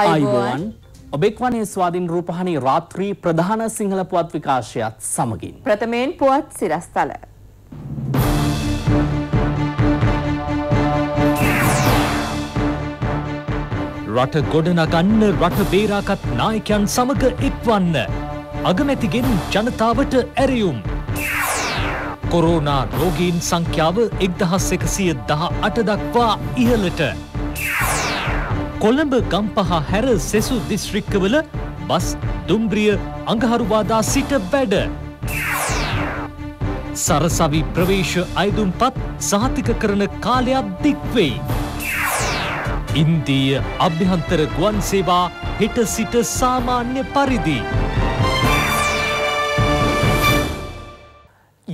අයිබෝන් ඔබෙක්වනේ ස්වාධීන් රූපහණි රාත්‍රී ප්‍රධාන සිංහල පුවත් විකාශයත් සමගින්. ප්‍රථමයෙන් පුවත් සිරස්තල. රට ගොඩනගන්න රට බේරාකත් නායකයන් සමග එක්වන්න. අගමැතිගෙන් ජනතාවට ඇරයුම්. කොරෝනා රෝගීන් සංඛ්‍යාව එක්දහස් එකසිය දහ අට දක්වා ඉහලට. කොළඹ ගම්පහ හැර සෙසු දිස්ශ්‍රික්කවල බස් දුම්බ්‍රිය අඟහරුවාදා සිට වැඩ. සරසවි ප්‍රවේශ අයදුම්පත් සාතික කරන කාලයක් දික්වෙයි. ඉන්දීය අභ්‍යන්තර ගුවන් සේවා හෙට සිට සාමාන්‍ය පරිදි.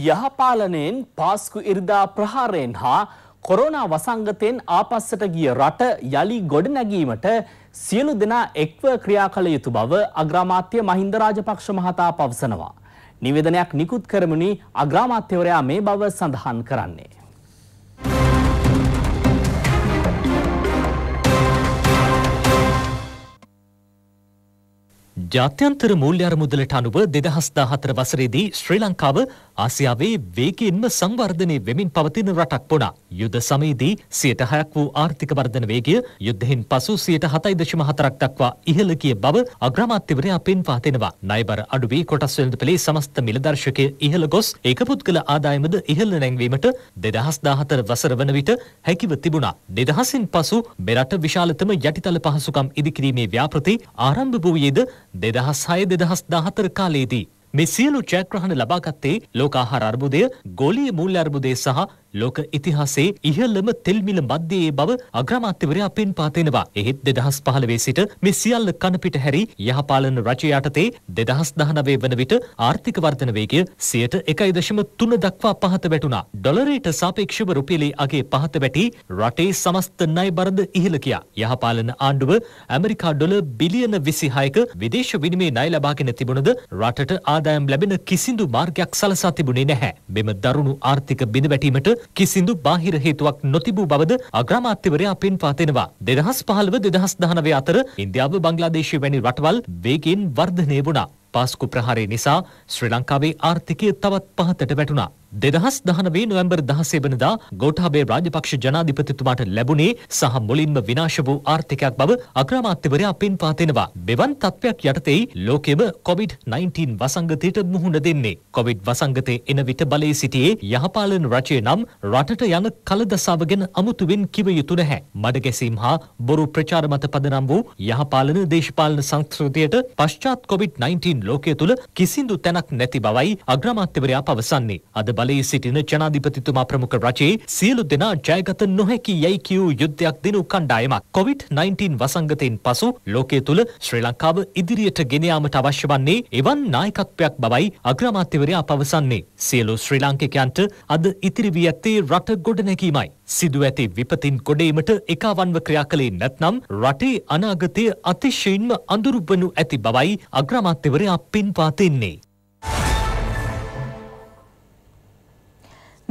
යහපාලනයෙන් පාස්කු ඉරිදා ප්‍රහාරයෙන් හා කොරෝනා වසංගතයෙන් ආපස්සට ගිය රට යළි ගොඩනැගීමට සියලු දෙනා එක්ව ක්‍රියා කළ යුතු බව අග්‍රාමාත්‍ය මහින්ද රාජපක්ෂ මහතා පවසනවා. නිවේදනයක් නිකුත් කරමිනි අග්‍රාමාත්‍යවරයා මේ බව සඳහන් කරන්නේ. ජාත්‍යන්තර මූල්‍ය අරමුදලට අනුව 2014 වසරේදී ශ්‍රී ලංකාව ආසියාවේ වේගයෙන්ම සංවර්ධනය වෙමින් පවතින රටක් වුණා. යුද සමයේදී 6% වූ ආර්ථික වර්ධන වේගය යුද්ධයෙන් පසු 7.4% දක්වා ඉහළ ගිය බව අග්‍රාමාත්‍යවරයා පෙන්වා දෙනවා. ණයබර අඩුවී කොටස් වෙළඳපලේ සමස්ත මිල දර්ශකය ඉහළ ගොස් ඒක පුද්ගල ආදායමද ඉහළ නැංවීමට 2014 වසර වන විට හැකිව තිබුණා. 2000න් පසු මෙරට විශාලතම යටිතල පහසුකම් ඉදිකිරීමේ ව්‍යාපෘති ආරම්භ වූයේද දෙදහස් හය දෙදහස් දාහතර කාලයේදී. මෙ සියලු ජයග්‍රහණ ලබාගත්තේ ලෝකාහාර අර්බුදය ගොලිය මුල් අර්බුදය සහ ලෝක ඉතිහාසේ ඉහළම තෙල්මිල මධ්‍යයේ බව අග්‍රාමාත්‍යවරයා පෙන්පා තිනවා. එහෙත් 2015 සිට මේ සියල්ල කනපිට හැරි යහපාලන රජය යටතේ 2019 වන විට ආර්ථික වර්ධන වේගය 1.3 දක්වා පහත වැටුණා. ඩොලරයට සාපේක්ෂව රුපියලේ අගේ පහත වැටි රටේ සමස්ත ණය බරද ඉහළ ගියා. යහපාලන ආණ්ඩුව ඇමරිකා ඩොලර් බිලියන 26ක විදේශ විනිමය ණය ලබාගෙන තිබුණද රටට ආදායම් ලැබෙන කිසිදු මාර්ගයක් සලසා තිබුණේ නැහැ. මෙම දරුණු ආර්ථික බිඳවැටීමට කිසිදු බාහිර හේතුවක් නොතිබූ බවද අග්‍රාමාත්‍යවරයා පෙන්වා දෙනවා. 2015 2019 අතර ඉන්දියාව බංග්ලාදේශය වැනි රටවල් වේගයෙන් වර්ධනය වුණා. පාස්කු ප්‍රහාරය නිසා ශ්‍රී ලංකාවේ ආර්ථිකය තවත් පහතට වැටුණා. දෙදහස් දහනවේ නොවැම්බර් දහසේ වනදා ගෝටාබේ රාජපක්ෂ ජනාධිපතිතුමාට ලැබුණේ සහ මුලින්ම විනාශ වූ ආර්ථිකයක් බව අග්‍රාමාත්‍යවරයා පින් පාතෙනවා. මෙවන් තත්ත්වයක් යටතෙයි ලෝකෙම කොවිඩ්-19 වසංගතයට මුහුණ දෙන්නේ. කොවිඩ් වසංගතයේ එන විට බලයේ සිටියේ යහපාලන රජය නම් රටට යන කලදසාව ගැන අමුතුවෙන් කිව යුතු නැහැ. මඩගැසීම් හා බොරු ප්‍රචාර මත පදනම් වූ යහපාලන දේශපාලන සංස්කෘතියට පශ්චාත් කොවිඩ්-19 ලෝකය තුළ කිසිදු තැනක් නැති බවයි අග්‍රාමාත්‍යවරයා පවසන්නේ. අද බලයේ සිටින ජනාධිපතිතුමා ප්‍රමුඛ රජයේ සියලු දෙනා ජයගත නොහැකි යැයි කියූ යුද්ධයක් දිනු කණ්ඩායමක් COVID-19 වසංගතයෙන් පසු ලෝකයේ තුල ශ්‍රී ලංකාව ඉදිරියට ගෙන යාමට අවශ්‍ය වන්නේ එවන් නායකත්වයක් බවයි අග්‍රාමාත්‍යවරයා පවසන්නේ. සියලු ශ්‍රී ලාංකිකයන්ට අද ඉතිරි වී ඇත්තේ රට ගොඩනැගීමයි. සිදු ඇති විපතින් ගොඩීමට එකවන්ව ක්‍රියා කළේ නැත්නම් රටේ අනාගතය අතිශයින්ම අඳුරුබනු ඇති බවයි අග්‍රාමාත්‍යවරයා පින්වා තින්නේ.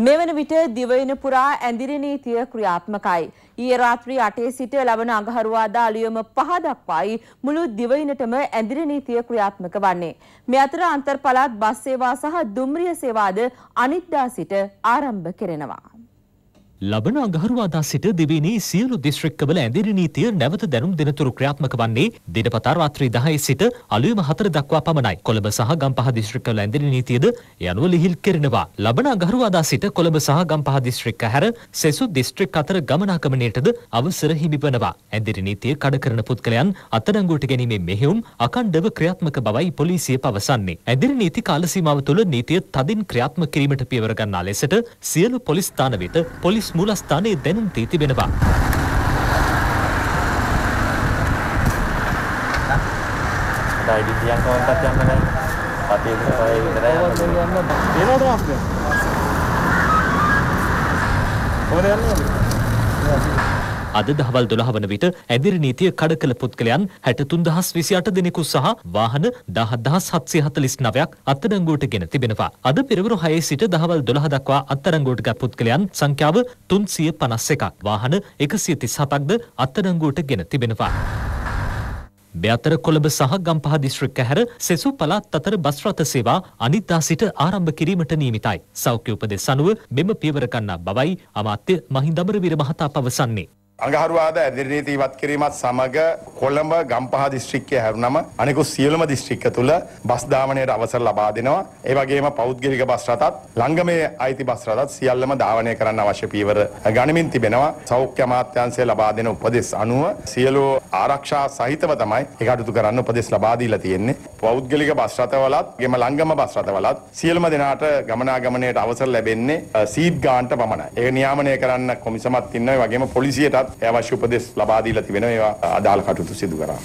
මෙවන විට දිවයින පුරා ඇඳිරි නීතිය ක්‍රියාත්මකයි. ඊයේ රාත්‍රී 8 සිට ලබන අඟහරුවාදා අලුයම 5 දක්වායි මුළු දිවයිනටම ඇඳිරි නීතිය ක්‍රියාත්මක වන්නේ. මේ අතර අන්තර්පළාත් බස් සේවා සහ දුම්රිය සේවාද අනිද්දා සිට ආරම්භ කෙරෙනවා. ලබන අඟහරුවාදා සිට දෙවේනේ සියලු දිස්ත්‍රික්කවල ඇඳිරි නීතිය නැවත දැනුම් දෙනතුරු ක්‍රියාත්මක වන්නේ දිනපතා රාත්‍රී 10 සිට අලුයම 4 දක්වා පමණයි. කොළඹ සහ ගම්පහ දිස්ත්‍රික්කවල ඇඳිරි නීතියද යනුව ලිහිල් කෙරෙනවා. ලබන අඟහරුවාදා සිට කොළඹ සහ ගම්පහ දිස්ත්‍රික්ක හැර සෙසු දිස්ත්‍රික් අතර ගමනාගමනයටද අවසර හිමිවනවා. ඇඳිරි නීතිය කඩ කරන පුද්ගලයන් අත්අඩංගුවට ගැනීමේ මෙහෙයුම් අඛණ්ඩව ක්‍රියාත්මක බවයි පොලිසිය පවසන්නේ. ඇඳිරි නීති කාල සීමාව තුළ නීතිය තදින් ක්‍රියාත්මක කිරීමට පියවර ගන්නා ලෙසට සියලු පොලිස් ස්ථාන වෙත පොලිස් පොලිස් මුලස්ථානයේ දැනුම් දී තිබෙනවා. ඉදිරියන් කොහොමදත් යන්න නැහැ. පතේ විතරයි විතරයි යන්න. ඒනවද මාස්ටර්? ඔය යන්නේ. අද දහවල් 12 වන විට ඇදිරි නීතිය කඩ කළ පුද්ගලයන් 63028 දෙනෙකු සහ වාහන 10749ක් අත්අඩංගුවට ගෙන තිබෙනවා. අද පෙරවරු 6 සිට දහවල් 12 දක්වා අත්අඩංගුවට ගත් පුද්ගලයන් සංඛ්‍යාව 351ක් වාහන 137ක්ද අත්අඩංගුවට ගෙන තිබෙනවා. මෙතර කොළඹ සහ ගම්පහ දිස්ත්‍රික්ක හැර සෙසු පළාත් අතර බස් රථ සේවා අනිද්දා සිට ආරම්භ කිරීමට නියමිතයි. සෞඛ්‍ය උපදෙස් අනුව මෙම පියවර ගන්නා බවයි අමාත්‍ය මහින්දමර විර මහතා පවසන්නේ. අඟහරුවාද ඇදිරියේ තීවත් කිරීමත් සමග කොළඹ ගම්පහ දිස්ත්‍රික්කයේ හැරුණම අනෙකුත් සියලුම දිස්ත්‍රික්ක තුල බස් ධාවනයට අවසර ලබා දෙනවා. ඒ වගේම පෞද්ගලික බස් රථත් ලංගමේ අයිති බස් රථත් සියල්ලම ධාවනය කරන්න අවශ්‍ය පීවර ගනිමින් තිබෙනවා. සෞඛ්‍ය අමාත්‍යාංශය ලබා දෙන උපදෙස් අනුව සියලු ආරක්ෂා සහිතව තමයි ඒක අඩුතු කරන්න උපදෙස් ලබා දීලා තියෙන්නේ. පෞද්ගලික බස් රථවලත් ගෙම ලංගම බස් රථවලත් සියලුම දෙනාට ගමනාගමනයට අවසර ලැබෙන්නේ සීට් ගාන්ට පමණයි. ඒක නියාමනය කරන්න කොමිසමත් ඉන්නවා. ඒ වගේම පොලිසියටත් අවශ්‍ය උපදෙස් ලබා දීලා තිබෙන ඒවා අදාළ කටයුතු සිදු කරා.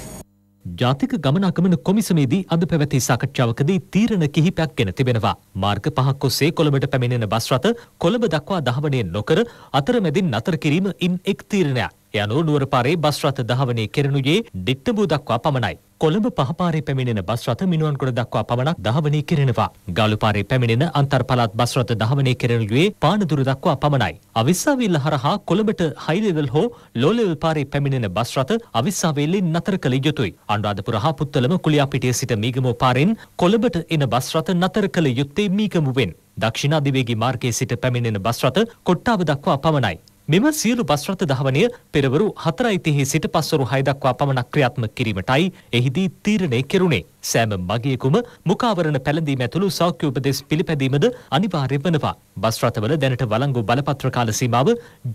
ජාතික ගමන අගමන කොමිසමේදී අද පැවැති සාකච්ඡාවකදී තීරණ කිහිපයක් ගෙන තිබෙනවා. මාර්ග පහක් ඔස්සේ කොළඹට පැමිණෙන බස් රථ කොළඹ දක්වා දහවණය නොකර අතරමැදින් නතර කිරීම ඉන් එක් තීරණයක්. ඒ අනුව නුවර පාරේ බස් රථ ධාවනය කෙරෙනුයේ ඩිට්ටඹුව දක්වා පමණයි. කොළඹ පහපාරේ පැමිණෙන බස් රථ මිනුවන්ගොඩ දක්වා පමණක් ධාවනය කෙරෙනවා. ගාලුපාරේ පැමිණෙන අන්තර් පළාත් බස් රථ ධාවනය කෙරෙනුයේ පානදුර දක්වා පමණයි. අවිස්සාවිල්ල හරහා කොළඹට හයි ලෙවල් හෝ ලෝ ලෙවල් පාරේ පැමිණෙන බස් රථ අවිස්සාවේලෙන් නතර කළ යුතුයි. අනුරාධපුර හා පුත්තලම කුලියාපිටිය සිට මීගමුව පාරෙන් කොළඹට එන බස් රථ නතර කළ යුත්තේ මීගමුවෙන්. දක්ෂිණ අධිවේගී මාර්ගයේ සිට පැමිණෙන බස් රථ කොට්ටාව දක්වා පමණයි. මෙම සියලු බස් රථ ධාවනය පෙරවරු 4:30 සිට පස්වරු 6 දක්වා පමණක් ක්‍රියාත්මක කිරීමටයි එහිදී තීරණය කෙරුණේ. සෑම මගියෙකුම මුඛාවරණ පැළඳීම ඇතුළු සෞඛ්‍ය උපදෙස් පිළිපැදීමද අනිවාර්ය වෙනවා. බස් රථවල දැනට වළංගු බලපත්‍ර කාල සීමාව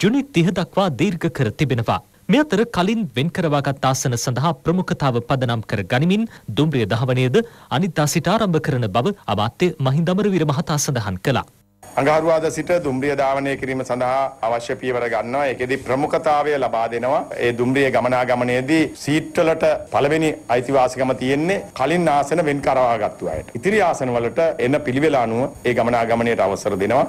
ජුනි 30 දක්වා දීර්ඝ කර තිබෙනවා. මේ අතර කලින් වෙන් කරවාගත් ආසන සඳහා ප්‍රමුඛතාව පදනම් කර ගනිමින් දුම්රිය දහවනයේද අනිත් දා සිට ආරම්භ කරන බව අමාත්‍ය මහින්ද අමරවීර මහතා සඳහන් කළා. අඟහරුවාද සිට දුම්රිය ධාවනය කිරීම සඳහා අවශ්‍ය පියවර ගන්නවා. ඒකෙදි ප්‍රමුඛතාවය ලබා දෙනවා. ඒ දුම්රිය ගමනාගමනයේදී සීට් වලට පළවෙනි අයිතිවාසිකම තියෙන්නේ කලින් ආසන වෙන් කරවාගත්තු අයට. ඉතිරි ආසන වලට එන පිළිවෙල අනුව ඒ ගමනාගමනයට අවසර දෙනවා.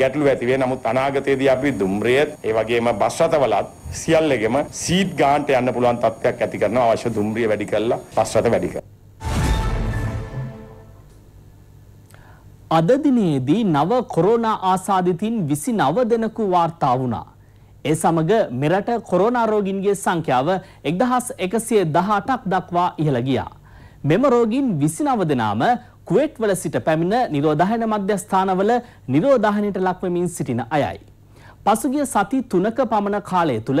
ගැටලු ඇති වේ. නමුත් අනාගතයේදී අපි දුම්රියත් ඒ වගේම බස් රථවලත් සියල්ලෙගෙම සීට් ගාන්ට යන්න පුළුවන් තත්ත්වයක් ඇති කරනවා. අවශ්‍ය දුම්රිය වැඩි කළා, බස් රථ වැඩි කළා. අද දිනේදී නව කොරෝනා ආසාදිතින් 29 දෙනෙකු වාර්තා වුණා. ඒ සමග මෙරට කොරෝනා රෝගීන්ගේ සංඛ්‍යාව 1118ක් දක්වා ඉහළ ගියා. මෙම රෝගීන් 29 දෙනාම කුවේට් වල සිට පැමිණ නිරෝධායන මධ්‍යස්ථානවල නිරෝධායනයට ලක්වමින් සිටින අයයි. පසුගිය සති 3ක පමණ කාලය තුල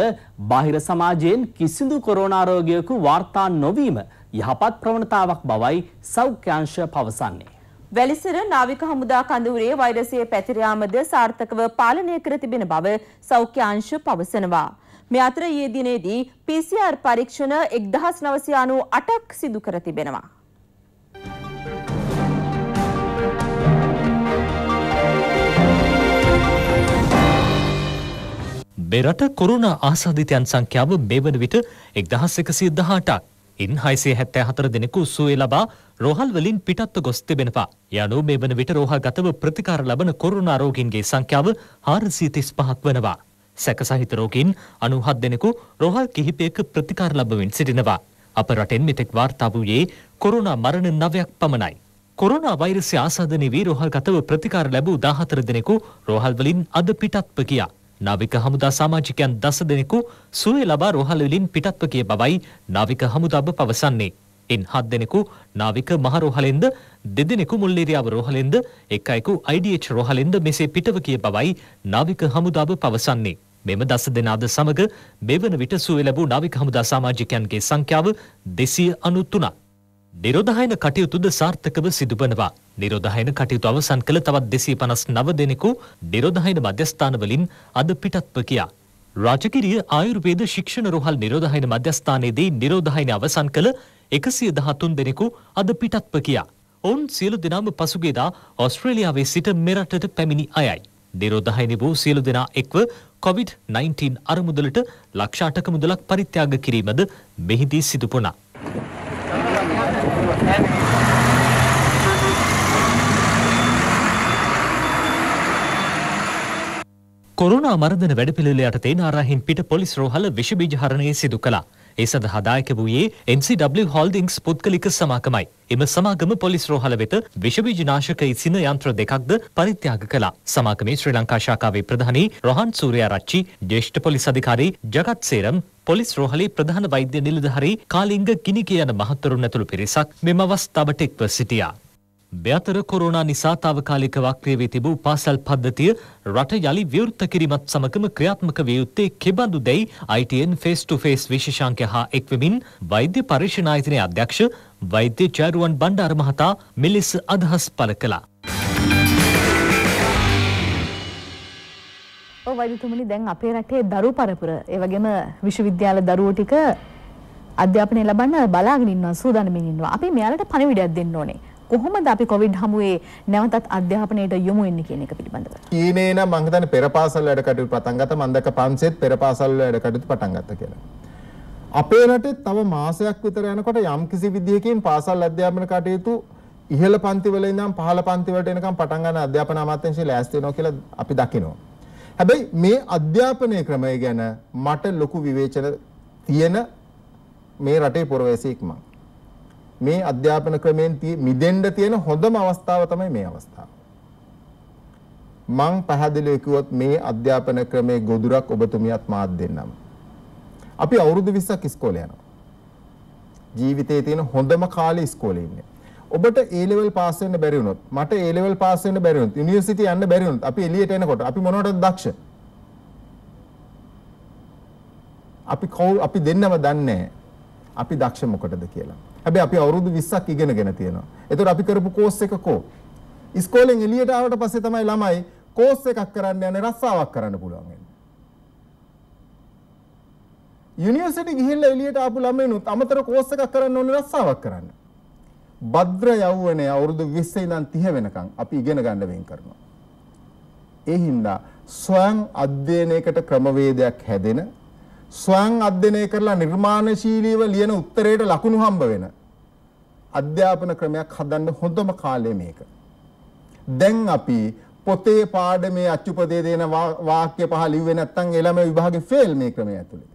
බාහිර සමාජයෙන් කිසිදු කොරෝනා රෝගියෙකු වාර්තා නොවීම යහපත් ප්‍රවණතාවක් බවයි සෞඛ්‍යාංශ පවසන්නේ. වැලිසර නාවික හමුදා කඳවුරේ වෛරසය පැතිර යාමද සාර්ථකව පාලනය කර තිබෙන බව සෞඛ්‍ය අංශ පවසනවා. මේ අතර ඊයේ දිනේදී PCR පරීක්ෂණ 1998ක් සිදු කර තිබෙනවා. මෙරට කොරුණ ආසාධිතයන් සංඛ්‍යාව මේ වන විට 1118ක්. ඉන් හයිසේ හැත්තෑ හතර දෙනෙකු සුවේ ලබා රෝහල් වලින් පිටත්ව ගොස් තිබෙනවා. යනු මේ වන විට රෝහගතව ප්‍රතිකාර ලබන කොරුණා රෝගීන්ගේ සංඛ්‍යාව හාරසිය තිස් පහක් වනවා. සැකසහිත රෝගීන් අනුහත් දෙනෙකු රෝහල් කිහිපයක ප්‍රතිකාර ලබමින් සිටිනවා. අප රටෙන් මෙතෙක් වාර්තා වූයේ කොරුණා මරණ නවයක් පමණයි. කොරුණා වෛරසය ආසාදනය වී රෝහල්ගතව ප්‍රතිකාර ලැබූ 14 දෙනෙකු රෝහල්වලින් අද පිටත්ව ගියා. නාවික හමුදා සමාජිකයන් දස දෙනෙකු සුවය ලබා රෝහලවලින් පිටත්ව කිය බවයි නාවික හමුදාව පවසන්නේ. එන් හත් දෙනෙකු නාවික මහ රෝහලෙන්ද දෙදෙනෙකු මුල්ලේරියාව රෝහලෙන්ද එක් අයෙකු IDH රෝහලෙන්ද මෙසේ පිටව කිය බවයි නාවික හමුදාව පවසන්නේ. මෙම දස දෙනාද සමග මෙවන විට සුවය ලැබූ නාවික හමුදා සමාජිකයන්ගේ සංඛ්‍යාව දෙසිය අනුත්තුනක්. නිරෝධායන කටයුතුද සාර්ථකව සිදුවනවා. නිරෝධායන කටයුතු අවසන් කළ තවත් දෙසී පනස් නව දෙනෙකු නිරෝධායන මධ්‍යස්ථානවලින් අද පිටත්ව කියා. රාජකිරිය ආයුර්වේද ශික්ෂණ රෝහල් නිරෝධායන මධ්‍යස්ථානයේදී නිරෝධායන අවසන් කළ එකසිය දහතුන් දෙනෙකු අද පිටත්ව කියා. ඔවුන් සියලු දෙනාම පසුගේදා ඔස්ට්‍රේලියාවේ සිට මෙරටට පැමිණි අයයි. නිරෝධායනි වූ සියලු දෙනා එක්ව COVID-19 අරමුදලට ලක්ෂාටක මුදලක් පරිත්‍යාග කිරීමද මෙහිදී සිදුපුණා. කොරුණා මරදන වැඩපිළිවෙල යටතේ නාරාහින් පිට පොලිස් රෝහල විෂබීජ හරණය සිදු කළා. ඒ සඳහා දායක වූයේ MCW Holdings පුද්ගලික සමාගමයි. එම සමාගම පොලිස් රෝහල වෙත විෂබීජ නාශක ඉසින යන්ත්‍ර දෙකක්ද පරිත්‍යාග කළා. සමාගමේ ශ්‍රී ලංකා ශාඛාවේ ප්‍රධානී රොහන් සූර්යාරච්චි, ජ්‍යෙෂ්ඨ පොලිස් අධිකාරී ජගත් සේරම්, පොලිස් රෝහලේ ප්‍රධාන වෛද්‍ය නිලධහරි කාලිංග ගිනික යන මහත්තරුන් ඇතුළු පිරිසක් මෙම අවස්ථාවට එක්ව සිටියා. මෙතර කොරෝනා නිසා තාවකාලික වක්‍රිය වී තිබූ පාසල් පද්ධතිය රට යළි විවෘත කිරීමත් සමගම ක්‍රියාත්මක විය යුත්තේ කෙබඳු දැයි ITN face to face විශේෂාංකය හා එක්වමින් වෛද්‍ය පරීක්ෂණ ආයතනයේ අධ්‍යක්ෂ වෛද්‍ය චාරුවන් බණ්ඩාර මහතා මෙලෙස අදහස් පළ කළා. වෛදතුමනි දැන් අපේ රටේ දරු පරපුර ඒ වගේම විශ්වවිද්‍යාල දරුවෝ ටික අධ්‍යාපනය ලබන්න බලාගෙන ඉන්නවා සූදානමින් ඉන්නවා. අපි මෙයාලට පණිවිඩයක් දෙන්න ඕනේ. කොහොමද අපි කොවිඩ් හමුවේ නැවතත් අධ්‍යාපනයට යොමු වෙන්නේ කියන එක පිළිබඳව. ඊනේ නම් මං හිතන්නේ පෙර පාසල් වැඩ කටයුතු පටන් ගත්තා. මං දැක්ක පන්සෙත් පෙර පාසල් වැඩ කටයුතු පටන් ගත්තා කියලා. අපේ රටේ තව මාසයක් විතර යනකොට යම්කිසි විදියකින් පාසල් අධ්‍යාපන කටයුතු ඉහළ පන්තිවල ඉඳන් පහළ පන්තිවලට එනකම් පටන් ගන්න අධ්‍යාපන අමාත්‍යාංශය ලෑස්ති වෙනවා කියලා අපි දකිනවා. හැබැයි මේ අධ්‍යාපනය ක්‍රමය ගැන මට ලොකු විවේචන තියෙන මේ රටේ පොරවැසියෙක් ඉක්මන්. මේ අධ්‍යාපන ක්‍රමයෙන් මිදෙන්න තියෙන හොඳම අවස්ථාව තමයි මේ අවස්ථාව. මං පහදලේ කිව්වොත් මේ අධ්‍යාපන ක්‍රමේ ගොදුරක් ඔබතුමියත් මාත් දෙන්නම්. අපි අවුරුදු 20ක් ඉස්කෝලේ යනවා. ජීවිතේ තියෙන හොඳම කාලේ ඉස්කෝලේ ඉන්නේ. ඔබට ඒ ලෙවල් පාස් වෙන්න බැරි වුණොත් මට ඒ ලෙවල් පාස් වෙන්න බැරි වුණොත් යුනිවර්සිටි යන්න බැරි වුණොත් අපි එළියට එනකොට අපි මොනවටද දක්ෂ? අපි කවු අපි දෙන්නම දන්නේ අපි දක්ෂ මොකටද කියලා. හැබැයි අපි අවුරුදු 20ක් ඉගෙනගෙන තියෙනවා. ඒතකොට අපි කරපු කෝස් එක කෝ. ඉස්කෝලෙන් එළියට ආවට පස්සේ තමයි ළමයි කෝස් එකක් කරන්න යන්නේ රස්සාවක් කරන්න පුළුවන් වෙන්නේ. යුනිවර්සිටි ගිහිල්ලා එළියට ආපු ළමයිනුත් අමතර කෝස් එකක් කරන්න ඕනේ රස්සාවක් කරන්න. භද්‍ර යෞවනය අවුරුදු 20 ඉඳන් 30 වෙනකන් අපි ඉගෙන ගන්න වෙන් කරනවා. ඒ හින්දා ස්වයං අධ්‍යයනයකට ක්‍රමවේදයක් හැදෙන ස්වයං අධ්‍යයනය කරලා නිර්මාණශීලීව ලියන උත්තරයට ලකුණු හම්බ වෙන අධ්‍යාපන ක්‍රමයක් හදන්න හොඳම කාලය මේක. දැන් අපි පොතේ පාඩමේ අච්චුපදේ දෙන වාක්‍ය පහ ලිව්වේ නැත්නම් ඒ ළමයා විභාගේ ෆේල් මේ ක්‍රමය ඇතුලේ.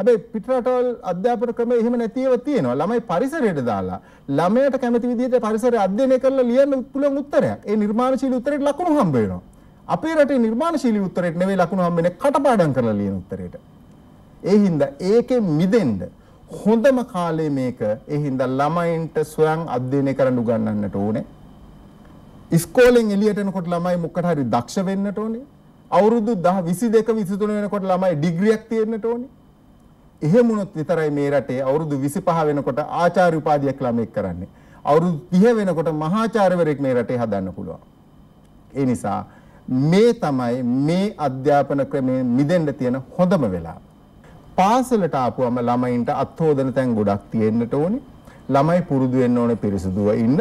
හැබැයි පිටරටවල් අධ්‍යාපන ක්‍රම එහෙම නැතිව තියෙනවා. ළමයි පරිසරයට දාලා ළමයට කැමති විදිහට පරිසරය අධ්‍යයනය කරලා ලියන්න පුළුවන් උත්තරයක්. ඒ නිර්මාණශීලී උත්තරයට ලකුණු හම්බ වෙනවා. අපේ රටේ නිර්මාණශීලී උත්තරයට නෙවෙයි ලකුණු හම්බ වෙන්නේ කටපාඩම් කරලා ලියන උත්තරයට. ඒ හින්දා ඒකෙ මිදෙන්න හොඳම කාලේ මේක. ඒ හින්දා ළමයින්ට ස්වයං අධ්‍යයනය කරන්න උගන්වන්නට ඕනේ. ඉස්කෝලෙන් එළියට එනකොට ළමයි මොකට හරි දක්ෂ වෙන්නට ඕනේ. අවුරුදු 10 22 23 වෙනකොට ළමයි ඩිග්‍රියක් තියෙන්නට ඕනේ. එහෙම වුණොත් විතරයි මේ රටේ අවුරුදු 25 වෙනකොට ආචාර්ය උපාධියක් ළමෙක් කරන්නේ. අවුරුදු 30 වෙනකොට මහාචාර්යවරයෙක් මේ රටේ හදන්න පුළුවන්. ඒ නිසා මේ තමයි මේ අධ්‍යාපන ක්‍රමයේ මිදෙන්න තියෙන හොඳම වෙලාව. පාසලට ආපුවම ළමයින්ට අත්හොදන තැන් ගොඩක් තියෙන්නට ඕනේ. ළමයි පුරුදු වෙන්න ඕනේ පිරිසුදුව ඉන්න.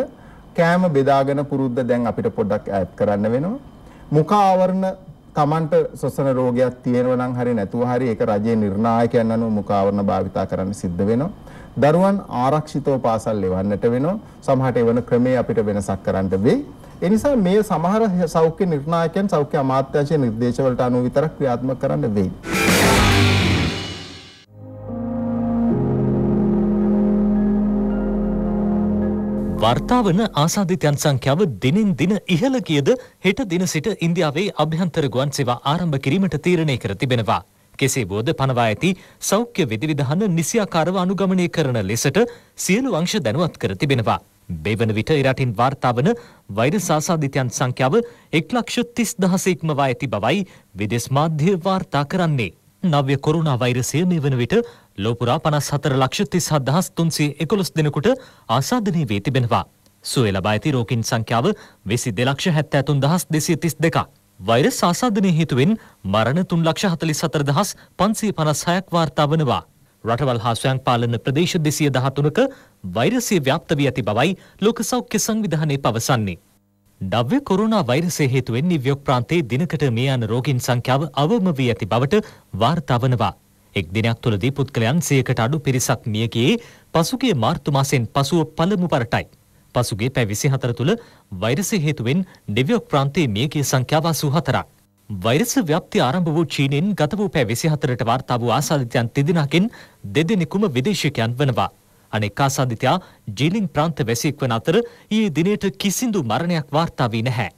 කෑම බෙදාගෙන පුරුද්ද දැන් අපිට පොඩ්ඩක් ඈත් කරන්න වෙනවා. මුඛ ආවරණ තමන්ට සොසන රෝගයක් තියෙනව නම් හරි නැතුව හරි ඒක රජයේ නිර්ණායකයන් අනුව මුඛාවරණ භාවිතා කරන්න සිද්ධ වෙනවා. දරුවන් ආරක්ෂිතව පාසල් ලෙවන්නට වෙනවා. සමහරට එවන ක්‍රමයේ අපිට වෙනසක් කරන්න වෙයි. ඒ නිසා මේ සමහර සෞඛ්‍ය නිර්ණායකයන් සෞඛ්‍ය අමාත්‍යාංශයේ නිර්දේශවලට අනුව විතරක් ක්‍රියාත්මක කරන්න වෙයි. වර්තාවන ආසාධිතයන් සංඛ්‍යාව දිනෙන් දින ඉහළ ගියද හෙට දින සිට ඉන්දියාවේ අභ්‍යන්තර ගුවන් සේවා ආරම්භ කිරීමට තීරණය කර තිබෙනවා. කෙසේ බෝද පනවා ඇති සෞඛ්‍ය විධිවිධහන නිසියාකාරව අනුගමනය කරන ලෙසට සියලු අංශ දැනුවත් කර තිබෙනවා. බෙවන විට ඉරටින් වාර්තාවන වෛරස් ආසාධිතයන් සංඛ්‍යාව එක් ලක්ෂ තිස් දහසෙක්මවා ඇති බවයි විදෙස් මාධ්‍ය වාර්තා කරන්නේ. නව්‍ය කොරුණා වෛරසය මේ වන විට ලෝපුරා පනස් හතර ලක්ෂ තිස් හදහස් තුන්සේ එකොළොස් දෙනකුට ආසාධනය වී තිබෙනවා. සුවේ ලබා ඇති රෝකින් සංඛ්‍යාව වෙසි දෙලක්ෂ හැත්තඇතුන් දහස් දෙසිය තිස් දෙක. වෛරස් ආසාධනය හේතුවෙන් මරණ තුන් ලක්ෂ හතලිස් හතර දහස් පන්සේ පනස් හයක් වාර්තා වනවා. රටවල් හා ස්වයං පාලන ප්‍රදේශ දෙසිය දහතුනක වෛරසය ව්‍යාප්ත වී ඇති බවයි ලෝක සෞඛ්‍ය සංවිධානය පවසන්නේ. ඩව්‍ය කොරුණා වෛරසය හේතුවෙන් නිව්‍යොක් ප්‍රාන්තේ දිනකට මේ යන රෝගීන් සංඛ්‍යාව අවම වී ඇති බවට වාර්තා වනවා. එක් දිනක් තුළදී පුද්ගලයන් සියකට අඩු පිරිසක් මියගේ පසුගේ මාර්තු මාසයෙන් පසුව පළමු පරටයි. පසුගේ පැ විසි හතර තුළ වෛරස හේතුවෙන් ඩෙවියෝක් ප්‍රාන්තයේ මියගේ සංඛ්‍යාව අසූ හතරක්. වෛරස ව්‍යප්ති ආරම්භ වූ චීනෙන් ගත වූ පැ විසි හතරට වාර්තා වූ ආසාධිතයන් තිදිනකින් දෙදෙනෙකුම විදේශිකයන් වනවා. අනෙක් ආසාධිතයා ජීලින් ප්‍රාන්ත වැසියෙක් වන අතර ඊයේ දිනයට කිසිදු මරණයක් වාර්තා වී නැහැ.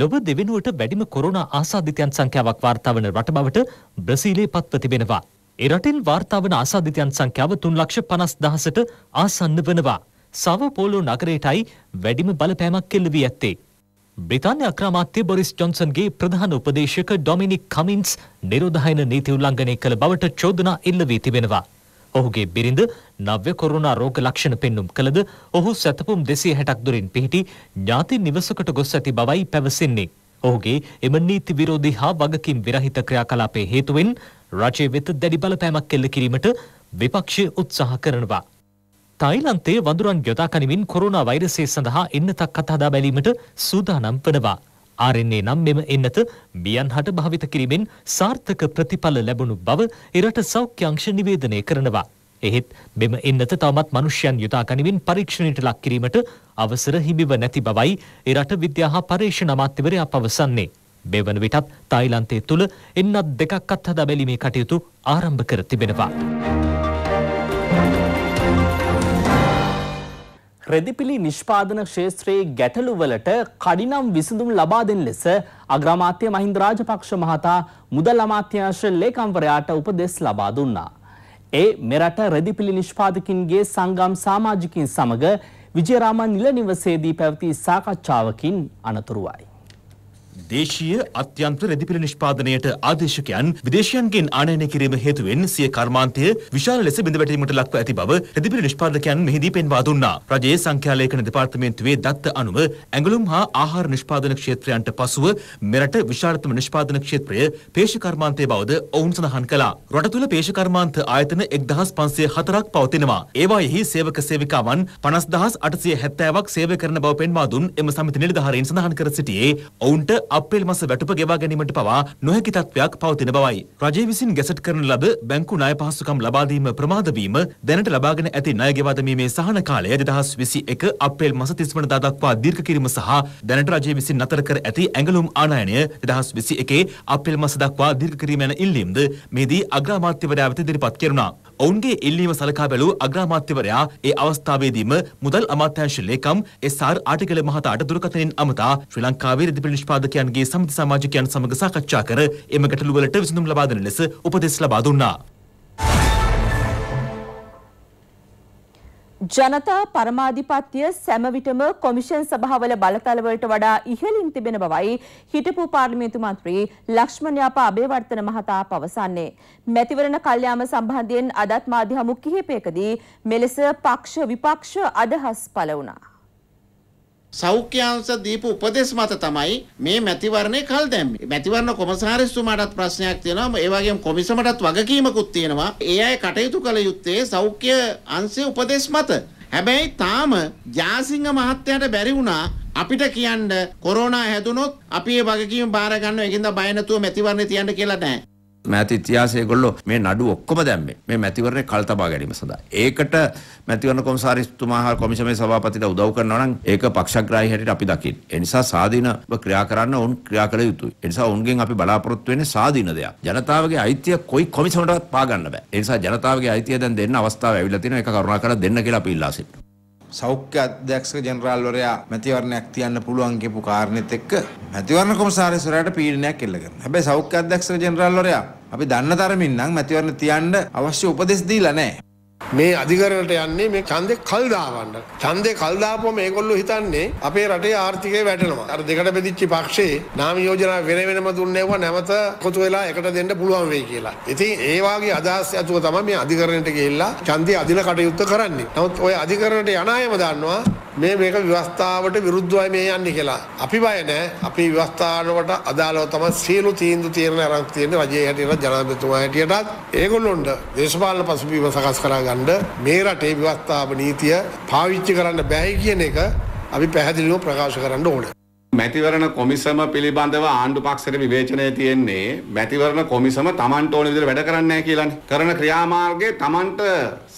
ලොව දෙවෙනුවට වැඩිම කොරුණ ආසාධිතයන් සංඛ්‍යාවක් වාර්තා වන රට බවට බ්‍රසීලයේ පත්ව තිබෙනවා. එරටින් වාර්තාාවන ආසාධිතයන් සංඛ්‍යාව තුන් ලක්ෂ පනස් දහසට ආසන්න වනවා. සව පෝලෝ නගරයටයි වැඩිම බලපෑමක් කෙල්ලවී ඇත්තේ. බ්‍රිතාන්‍ය අක්‍රමාත්‍ය බොරිස් ජොන්සන්ගේ ප්‍රධාන උපදේශක ඩොමිනික් කමින්ස් නිරෝධායන නීති උල්ලංඝනය කළ බවට චෝදනා එල්ල වී තිබෙනවා. ඔහුගේ බිරිඳ නව්‍ය කොරුණා රෝග ලක්ෂණ පෙන්නුම් කළද ඔහු සැතපුම් දෙසේ හැටක් දුරින් පිහිටි ඥාති නිවසකට ගොස් ඇති බවයි පැවසෙන්නේ. ඔහුගේ එම නීති විරෝධී හා වගකීම් විරහිත ක්‍රියාකලාපයේ හේතුවෙන් රජය වෙත දැඩි බලපෑමක් එල්ල කිරීමට විපක්ෂය උත්සාහ කරනවා. තායිලන්තයේ වඳුරන් යොදා කනිමින් කොරුණා වෛරසය සඳහා එන්නතක් කතාදා බැලීමට සූදානම් වනවා. ආරෙන්නේ නම් මෙම එන්නත මියන් හට භාවිත කිරීමෙන් සාර්ථක ප්‍රතිඵල ලැබුණු බව එරට සෞඛ්‍යංශ නිවේදනය කරනවා. එහෙත් බෙම එන්නත තවමත් මනුෂ්‍යයන් යුතා ගනිමින් පරීක්ෂණයට ලක් කිරීමට අවසර හිමිව නැති බවයි ඒ රට විද්‍යා හා පර්යේෂණ අමාත්‍යවරයා පවසන්නේ. මෙවන විටත් තායිලන්තය තුළ එන්නත් දෙකක්වත් හදා බැලීමේ කටයුතු ආරම්භ කර තිබෙනවා. රෙදිපිලි නිෂ්පාදන ක්ෂේත්‍රයේ ගැටලුවලට කඩිනම් විසඳුම් ලබා දෙන ලෙස අග්‍රාමාත්‍ය මහින්ද රාජපක්ෂ මහතා මුදල් අමාත්‍යාංශ ලේකම්වරයාට උපදෙස් ලබා දුන්නා. ඒ මෙරට රෙදිපිලි නිෂ්පාදකින්ගේ සංගම් සමාජිකින් සමග විජයරාමන් නිල නිවසේදී පැවති සාකච්ඡාවකින් අනතුරුවයි. දේශීය අත්‍යන්ත රෙදිපිල නිෂ්පාදනයට ආදේශකයන් විදේශයන්ගෙන් ආනයනය කිරීම හේතුවෙන් සිය කර්මාන්තය විශාල ලෙස බිඳ වැටීමට ලක්ව ඇති බව රෙදිපිල නිෂ්පාදකයන් මෙහිදී පෙන්වා දුන්නා. රජයේ සංඛ්‍යාලේඛන දෙපාර්තමේන්තුවේ දත්ත අනුව ඇඟලුම් හා ආහාර නිෂ්පාදන ක්ෂේත්‍රයන්ට පසුව මෙරට විශාලතම නිෂ්පාදන ක්ෂේත්‍රය පේශකර්මාන්තය බවද ඔවුන් සඳහන් කළා. රට තුළ පේශකර්මාන්ත ආයතන එක්දහස් පන්සේ හතරක් පවතිනවා. ඒවායෙහි සේවක සේවිකාවන් පනස් දහස් අටසිය හැත්තෑවක් සේවය කරන බව පෙන්වා දුන් එම සමිති නිලධාරීන් සඳහන් කර සිටියේ ඔවුන්ට අප්‍රේල් මස වැටුප ගෙවා ගැනීමට පවා නොහැකි තත්ත්වයක් පවතින බවයි. රජය විසින් ගැසට් කරන ලද බැංකු ණය පහසුකම් ලබා දීම ප්‍රමාද වීම දැනට ලබාගෙන ඇති ණය ගෙවා දැමීමේ සහන කාලය 2021 අප්‍රේල් මස 30 වනදා දක්වා දීර්ඝ කිරීම සහ දැනට රජය විසින් නතර කර ඇති ඇඟලුම් ආනයනය 2021 අප්‍රේල් මස දක්වා දීර්ඝ කිරීම යන ඉල්ලීම්ද මෙහිදී අග්‍රාමාත්‍යවරයා වෙත ඉදිරිපත් කෙරුණා. ඔවුන්ගේ ඉල්ලීම සලකා බැලූ අග්‍රාමාත්‍යවරයා ඒ අවස්ථාවේදීම මුදල් අමාත්‍යාංශ ලේකම් එස්.ආර් ආටිගල මහතාට දුරකථනයෙන් අමතා ශ්‍රී ලංකාවේ රෙදි නිෂ්පාදකයන්ගේ සමිති සමාජිකයන් සමග සාකච්ඡා කර එම ගැටලුවලට විසඳුම් ලබා දෙන ලෙස උපදෙස් ලබා දුන්නා. ජනතා පරමාධිපත්‍ය සෑම විටම කොමිෂන් සභාවල බලතල වලට වඩා ඉහළින් තිබෙන බවයි හිටපු පාර්ලිමේන්තු මන්ත්‍රී ලක්ෂ්මන් යාපා අබේවර්ධන මහතා පවසන්නේ. මැතිවරණ කල්යාම සම්බන්ධයෙන් අදත් මාධ්‍ය හමු කිහිපයකදී මෙලෙස පක්ෂ විපක්ෂ අදහස් පළ වුණා. සෞඛ්‍යාංශ දීපු උපදේශ මත තමයි මේ මැතිවරණේ කල් දැම්මේ. මැතිවරණ කොමසාරිස්තුමාටත් ප්‍රශ්නයක් තියෙනවා. ඒ වගේම කොමිසමටත් වගකීමකුත් තියෙනවා. ඒ අය කටයුතු කළ යුත්තේ සෞඛ්‍ය අංශයේ උපදේශ මත. හැබැයි තාම ජාසිංහ මහත්තයාට බැරි වුණා අපිට කියන්න කොරෝනා හැදුනොත් අපි ඒ වගකීම බාර ගන්න එකින්ද බය නැතුව මැතිවරණේ තියන්න කියලා නැහැ. මෑත ඉතිහාසයේ ගොල්ලෝ මේ නඩු ඔක්කොම දැම්මේ මේ මැතිවරණය කල් තබා ගැනීම සඳහා. ඒකට මැතිවරණ කොමසාරිස්තුමා හා කොමිෂමේ සභාපතිට උදව් කරනවා නම් ඒක පක්ෂග්‍රාහී හැටියට අපි දකින්න. ඒ නිසා සාධීනව ක්‍රියා කරන්න ඔවුන් ක්‍රියා කළ යුතුයි. ඒ නිසා ඔවුන්ගෙන් අපි බලාපොරොත්තු වෙන්නේ සාධීන දෙයක්. ජනතාවගේ අයිතිය කොයි කොමිෂමකටවත් පා ගන්න බෑ. ඒ නිසා ජනතාවගේ අයිතිය දැන් දෙන්න අවස්ථාව ඇවිල්ලා තියෙනවා. ඒක කරුණාකරලා දෙන්න කියලා අපි ඉල්ලා සිටිනවා. සෞඛ්‍ය අධ්‍යක්ෂක ජනරාල්වරයා මැතිවරණයක් තියන්න පුළුවන් කියපු කාරණෙත් එක්ක මැතිවරණ කොමසාරිස්වරයාට පීඩනයක් එල්ල කරනවා. හැබැයි සෞඛ්‍ය අධ්‍යක්ෂක ජනරාල්වරයා අපි දන්න තරමින් නම් මැතිවරණ තියන්න අවශ්‍ය උපදෙස් දීලා නැහැ. මේ අධිකරණට යන්නේ මේ ඡන්දේ කල් දාවන්න. ඡන්දේ කල් දාපුවම මේගොල්ලෝ හිතන්නේ අපේ රටේ ආර්ථිකය වැටෙනවා. අර දෙකට බෙදිච්ච පක්ෂේ නාම යෝජනා වෙන වෙනම දුන්නේව නැවත කොතු වෙලා එකට දෙන්න පුළුවන් වෙයි කියලා. ඉතින් ඒ වාගේ අදහස් ඇතුව තමයි මේ අධිකරණයට ගිහිල්ලා ඡන්දේ අදින කටයුත්ත කරන්නේ. නමුත් ওই අධිකරණයට යන අයම දන්නවා මේ මේක ව්‍යවස්ථාවට විරුද්ධවයි මේ යන්නේ කියලා. අපි බය නැහැ. අපි ව්‍යවස්ථාවට අදාළව තමයි සියලු තීන්දුව තීරණ අරන් තියෙන්නේ රජයේ හැටියට ජනාධිපතිතුමා හැටියටත් ඒගොල්ලොන්ට දේශපාලන පසුබිම සකස් කරගන්න කරන්න මේ රටේ ව්‍යවස්ථාව නීතිය පාවිච්චි කරන්න බැහැ කියන එක අපි පැහැදිලිව ප්‍රකාශ කරන්න ඕනේ. මැතිවරණ කොමිසම පිළිබඳව ආණ්ඩු පක්ෂයට විවේචනය තියෙන්නේ මැතිවරණ කොමිසම තමන්ට ඕන විදිහට වැඩ කරන්නේ නැහැ කියලානේ. කරන ක්‍රියාමාර්ගයේ තමන්ට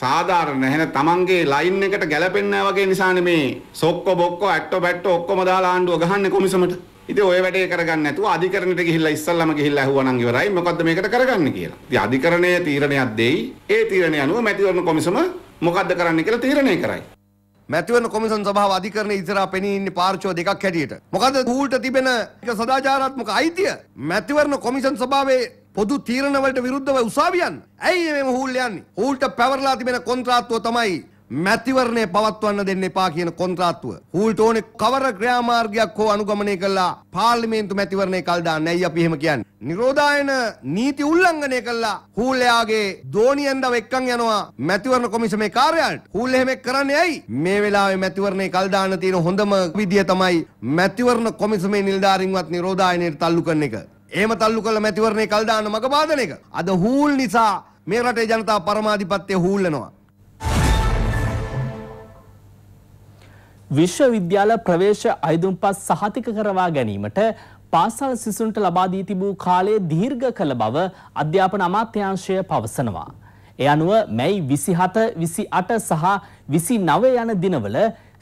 සාධාරණ නැහැ තමන්ගේ ලයින් එකට ගැලපෙන්නේ නැහැ වගේ නිසානේ මේ සොක්ක බොක්ක ඇට්ටෝ බැට්ටෝ ඔක්කොම දාලා ආණ්ඩුව ගහන්නේ කොමිසමට. ඉතින් ওই වැඩේ කරගන්න නැතුව අධිකරණයට ගිහිල්ලා ඉස්සල්ලාම ගිහිල්ලා ඇහුවා නම් ඉවරයි මොකද්ද මේකට කරගන්නේ කියලා. ඉතින් අධිකරණයේ තීරණයක් දෙයි. ඒ තීරණය අනුව මැතිවරණ කොමිසම මොකද්ද කරන්න කියලා තීරණය කරයි. මැතිවරණ කොමිසම් සභාව අධිකරණය ඉස්සරහා පෙනී ඉන්නේ පාර්ශ්ව දෙකක් හැටියට. මොකද ඌල්ට තිබෙන සදාචාරාත්මක අයිතිය මැතිවරණ කොමිසම් සභාවේ පොදු තීරණ වලට විරුද්ධව උසාවියන්. ඇයි මේ මහූල් යන්නේ? ඌල්ට පැවරලා තිබෙන කොන්ත්‍රාත්තුව තමයි මැතිවරණය පවත්වන්න දෙන්න එපා කියන කොන්ත්‍රාත්තුව. හූල්ට ඕනේ කවර ක්‍රියාමාර්ගයක් හෝ අනුගමනය කළා පාර්ලිමේන්තු මැතිවරණය කල් දාන්න. ඇයි අපි එහෙම කියන්නේ? නිරෝධායන නීති උල්ලංඝනය කළා. හූල් එයාගේ දෝණියෙන්දව එක්කන් යනවා මැතිවරණ කොමිසමේ කාර්යාලයට. හූල් එහෙම කරන්නේ ඇයි? මේ වෙලාවේ මැතිවරණේ කල් දාන්න තියෙන හොඳම විදිය තමයි මැතිවරණ කොමිසමේ නිලධාරීන්වත් නිරෝධායනයට තල්ලු කරන එක. එහෙම තල්ලු කළ මැතිවරණේ කල් දාන්න මග බාධන එක. අද හූල් නිසා මේ රටේ ජනතාව පරමාධිපත්‍ය හූල්නවා. විශ්වවිද්‍යාල ප්‍රවේශ අයිදුම්පත් සහතික කරවා ගැනීමට පාසල් සිසුන්ට ලබා දී තිබූ කාලය දීර්ඝ කළ බව අධ්‍යාපන අමාත්‍යාංශය පවසනවා. ඒ අනුව මැයි 27, 28 සහ 29 යන දිනවල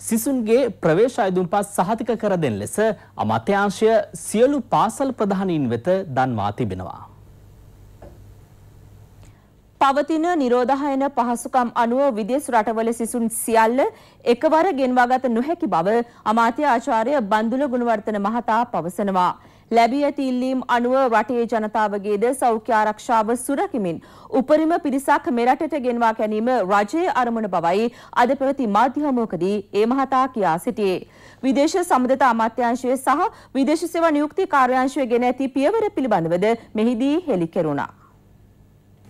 සිසුන්ගේ ප්‍රවේශ අයිදුම්පත් සහතික කර දෙන ලෙස අමාත්‍යාංශය සියලු පාසල් ප්‍රධානීන් වෙත දන්වා තිබෙනවා. පවතින නිරෝධායන පහසුකම් අනුව විදේශ රටවල සිසුන් සියල්ල එකවර ගෙන්වාගත නොහැකි බව අමාත්‍ය ආචාර්ය බන්දුල ගුණවර්ධන මහතා පවසනවා. ලැබී ඇති ඉල්ලීම් අනුව රටේ ජනතාවගේද සෞඛ්‍ය ආරක්ෂාව සුරකිමින් උපරිම පිරිසක් මෙරටට ගෙන්වා ගැනීම රජයේ අරමුණ බවයි අද පැවති මාධ්‍යමෝකදී ඒ මහතා කියා සිටියේ. විදේශ සම්බන්ධතා අමාත්‍යාංශය සහ විදේශ සේවා නියුක්ති කාර්යාංශය ගෙන ඇති පියවර පිළිබඳවද මෙහිදී හෙළි කෙරුණා.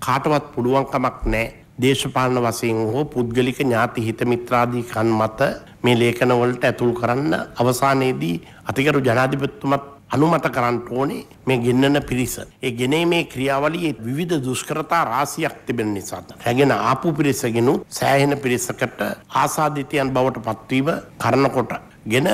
කාටවත් පුළුවන්කමක් නෑ දේශපාලන වශයෙන් හෝ පුද්ගලික ඥාති හිත මිත්‍රාදී කන් මත මේ ලේඛනවලට ඇතුල් කරන්න අවසානයේදී අතිකරු ජනාධිපතිතුමත් අනුමත කරන්න ඕනේ මේ ගෙන්නන පිරිස. ඒ ගෙනීමේ ක්‍රියාවලියේ විවිධ දුෂ්කරතා රාශියක් තිබෙන නිසා. රැගෙන ආපු පිරිසගෙනුත් සෑහෙන පිරිසකට ආසාදිතයන් බවට පත්වීම කරනකොට ගෙන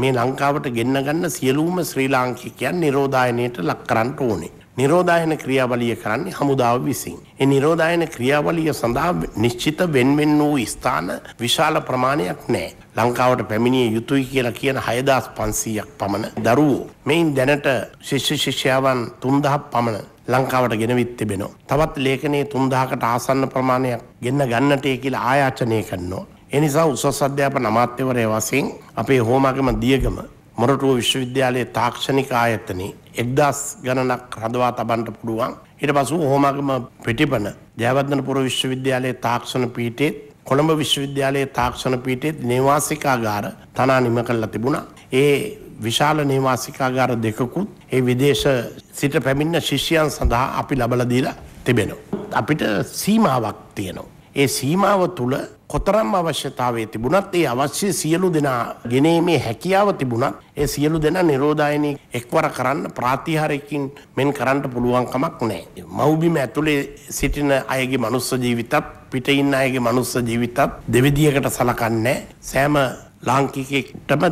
මේ ලංකාවට ගෙන්න ගන්න සියලුම ශ්‍රී ලාංකිකයන් නිරෝධායනයට ලක් කරන්න ඕනේ. නිරෝධායන ක්‍රියාවලිය කරන්නේ හමුදාව විසින්. ඒ නිරෝධායන ක්‍රියාවලිය සඳහා නිශ්චිත වෙන්වෙන් වූ ස්ථාන විශාල ප්‍රමාණයක් නෑ. ලංකාවට පැමිණිය යුතුයි කියලා කියන හයදස් පන්සීයක් පමණ දරුවෝ. මෙයින් දැනට ශිෂ්‍ය ශිෂ්‍යාවන් තුන්දහක් පමණ ලංකාවට ගෙනවිත් තිබෙනවා. තවත් ලේඛනයේ තුන්දහකට ආසන්න ප්‍රමාණයක් ගෙන්න ගන්නටය කියලා ආයාචනය කරනවා. එනිසා උසස් අධ්‍යාපන අමාත්‍යවරය වශයෙන් අපේ හෝමාගම දියගම මොරටුව විශ්වවිද්‍යාලයේ තාක්ෂණික ආයතනයේ එක්දස් ගණනක් හදවා තබන්ට පුළුවන් ඊට පසු හෝමගම පිටිපන ජයවර්ධනපුර විශ්වවිද්‍යාලයේ තාක්ෂණ පීඨයේ කොළඹ විශ්වවිද්‍යාලයේ තාක්ෂණ පීඨයේ නිවාසිකාගාර තනා නිම කරලා තිබුණා. ඒ විශාල නිවාසිකාගාර දෙකකුත් ඒ විදේශ සිට පැමිණ ශිෂ්‍යයන් සඳහා අපි ලබලා දීලා තිබෙනවා. අපිට සීමාවක් තියෙනවා. ඒ සීමාව තුළ කොතරම් අවශ්‍යතාවේ තිබුණත් ඒ අවශ්‍ය සියලු දෙනා ගෙනීමේ හැකියාව තිබුණත් ඒ සියලු දෙනා නිරෝධායනය එක්වර කරන්න ප්‍රාතිහාරයකින් මෙන් කරන්නට පුළුවන්කමක් නෑ. මව්බිම ඇතුළේ සිටින අයගේ මනුස්ස ජීවිතත් පිටඉන්න අයගේ මනුස්ස ජීවිතත් දෙවිදිියකට සලකන්නේ සෑම ලාංකිකෙක්ටම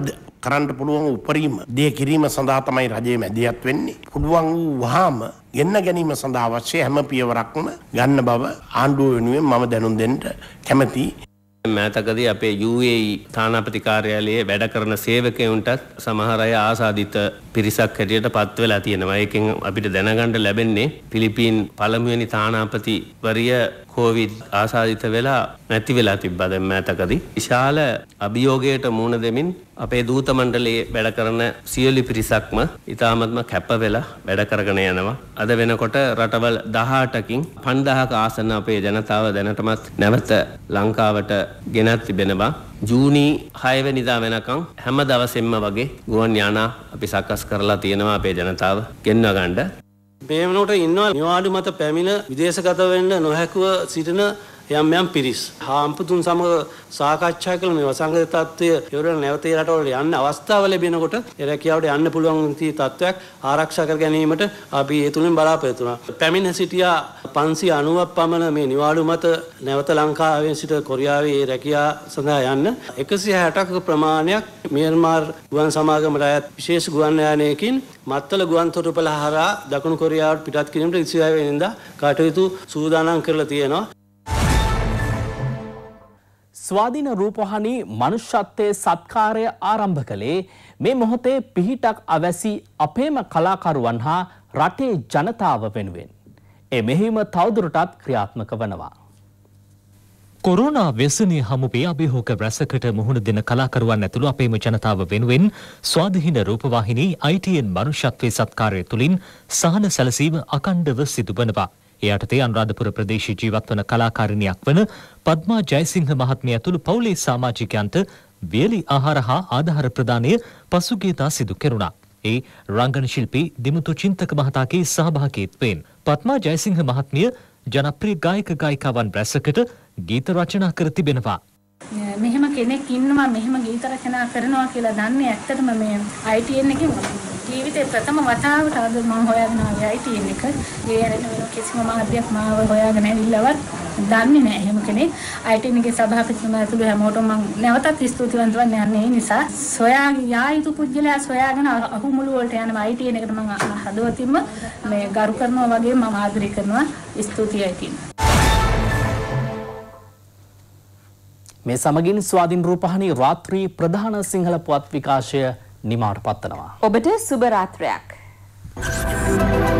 කරන්න පුළුවන් උපරීම දේ කිරීම සඳහා තමයි රජයේ මැදිහත් වෙන්නේ. පුළුවන් වූ වහාම ගෙන්න ගැනීම සඳහා අවශ්‍ය හැම පියවරක්ම ගන්න බව ආණ්ඩුව වෙනුවෙන් මම දැනුම් දෙන්නට කැමැති. මෑතකදී අපේ UAE තානාපති කාර්යාලයේ වැඩ කරන සේවකයන්ටත් සමහර අය ආසාදිත පිරිසක් හැටියට පත් වෙලා තියෙනවා. ඒකෙන් අපිට දැනගන්න ලැබෙන්නේ ෆිලිපීන් පළමුවෙනි තානාපතිවරිය කෝවිඩ් ආසාධිත වෙලා නැති වෙලා තිබ්බා දැන් මෑතකදී. විශාල අභියෝගයට මුහුණ දෙමින් අපේ දූත මණ්ඩලයේ වැඩ කරන සියලු පිරිසක්ම ඉතාමත්ම කැප වෙලා වැඩ කරගෙන යනවා. අද වෙනකොට රටවල් 18කින් 5000ක ආසන අපේ ජනතාව දැනටමත් නැවත ලංකාවට ගෙනත් තිබෙනවා. ජූනි 6 වෙනිදා වෙනකන් හැම දවසෙම වගේ ගුවන් යානා අපි සකස් කරලා තියෙනවා අපේ ජනතාව ගෙන්වා ගන්න. මේ වනට ඉන්නවා නිවාඩු මත පැමිණ විදේශගත වෙන්න නොහැකුව සිටින යම් යම් පිරිස් හාම්පුතුන් සමග සාකච්ඡා කළ මේ වසංගත තත්ත්වය ඒවල නැවත ඒ රටවල යන්න අවස්ථාව ලැබෙනකොට ඒ රැකියාවට යන්න පුළුවන් තී තත්ත්වයක් ආරක්ෂා කර ගැනීමට අපි ඒ තුලින් බලාපොරොත්තු වෙනවා. පැමිණ සිටියා 590ක් පමණ මේ නිවාඩු මත නැවත ලංකාවෙන් සිට කොරියාවේ රැකියා සඳහා යන්න 160ක ප්‍රමාණයක් මියන්මාර් ගුවන් සමාගමට අයත් විශේෂ ගුවන් යානයකින් මත්තල ගුවන් තොටුපළ හරහා දකුණු කොරියාවට පිටත් කිරීමට 26 වෙනිදා කටයුතු සූදානම් කරලා තියෙනවා. ස්වාධීන රූපහානි මනුෂ්‍යත්වයේ සත්කාරය ආරම්භ කළේ මේ මොහොතේ පිහිටක් අවැසි අපේම කලාකරුවන් හා රටේ ජනතාව වෙනුවෙන්. ඒ මෙහිම තවදුරටත් ක්‍රියාත්මක වනවා. කොරුණා වෙසනය හමුවේ අභිහෝක රැසකට මුහුණ දෙන කලාකරුවන් ඇතුළු අපේම ජනතාව වෙනුවෙන් ස්වාධහින රූපවාහිනී අයිටයෙන් මනුෂ්‍යත්වය සත්කාරය තුළින් සහන සැලසීම අකණ්ඩව සිදුබනවා. ඒ යටතේ අනුරාධපුර ප්‍රදේශයේ ජීවත් වන කලාකාරිනියක් වන පද්මා ජයසිංහ මහත්මිය ඇතුළු පවුලේ සමාජිකයන්ට වියලි ආහාර හා ආධාර ප්‍රදානය පසුගියදා සිදු කෙරුණා. ඒ රංගන ශිල්පී දිමුතු චින්තක මහතාගේ සහභාගීත්වයෙන් පත්මා ජයසිංහ මහත්මිය ජනප්‍රිය ගායක ගායිකාවන් රැසකට ගීත රචනා කර තිබෙනවා. මෙහෙම කෙනෙක් ඉන්නවා මෙහෙම ගීත රචනා කරනවා කියලා දන්නේ ඇත්තටම මේ ITN එකේ ජීවිතේ ප්‍රථම වතාවට අද මම හොයාගෙන ආවේ IT එක. ඒ ඇරෙන වෙන කිසිම මාධ්‍යයක් මාව හොයාගෙන ඇවිල්ලවත් දන්නේ නැහැ එහෙම කෙනෙක්. IT එකේ සභාපතිතුමා ඇතුළු හැමෝටම මම නැවතත් ස්තුතිවන්තව යන්නේ නිසා සොයා යා යුතු පුද්ගලයා සොයාගෙන අහුමුළු වලට යනවා IT එකට මම හදවතින්ම මේ ගරු කරනවා වගේ මම ආදරය කරනවා. ස්තුතියි IT. මේ සමගින් ස්වාධීන් රූපහානි රාත්‍රී ප්‍රධාන සිංහල පුවත් විකාශය නිමාවට පත්වනවා. ඔබට සුබ රාත්‍රයක්. Thank you.